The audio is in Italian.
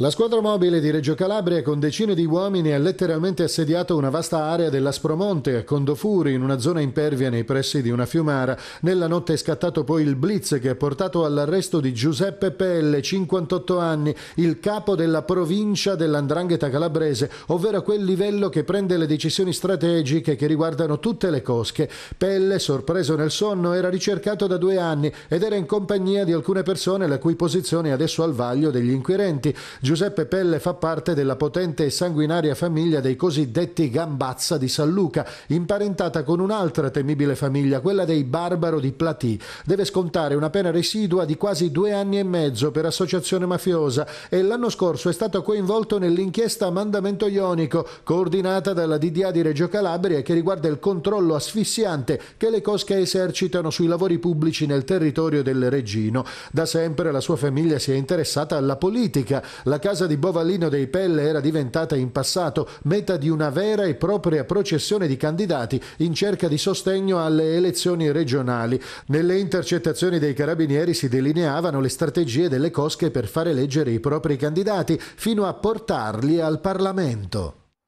La squadra mobile di Reggio Calabria con decine di uomini ha letteralmente assediato una vasta area dell'Aspromonte a Condofuri, in una zona impervia nei pressi di una fiumara. Nella notte è scattato poi il blitz che ha portato all'arresto di Giuseppe Pelle, 58 anni, il capo della provincia dell'Andrangheta calabrese, ovvero quel livello che prende le decisioni strategiche che riguardano tutte le cosche. Pelle, sorpreso nel sonno, era ricercato da due anni ed era in compagnia di alcune persone la cui posizione è adesso al vaglio degli inquirenti. Giuseppe Pelle fa parte della potente e sanguinaria famiglia dei cosiddetti Gambazza di San Luca, imparentata con un'altra temibile famiglia, quella dei Barbaro di Platì. Deve scontare una pena residua di quasi due anni e mezzo per associazione mafiosa e l'anno scorso è stato coinvolto nell'inchiesta a mandamento ionico, coordinata dalla DDA di Reggio Calabria, che riguarda il controllo asfissiante che le cosche esercitano sui lavori pubblici nel territorio del Regino. Da sempre la sua famiglia si è interessata alla politica. La casa di Bovallino dei Pelle era diventata in passato meta di una vera e propria processione di candidati in cerca di sostegno alle elezioni regionali. Nelle intercettazioni dei carabinieri si delineavano le strategie delle cosche per fare eleggere i propri candidati fino a portarli al Parlamento.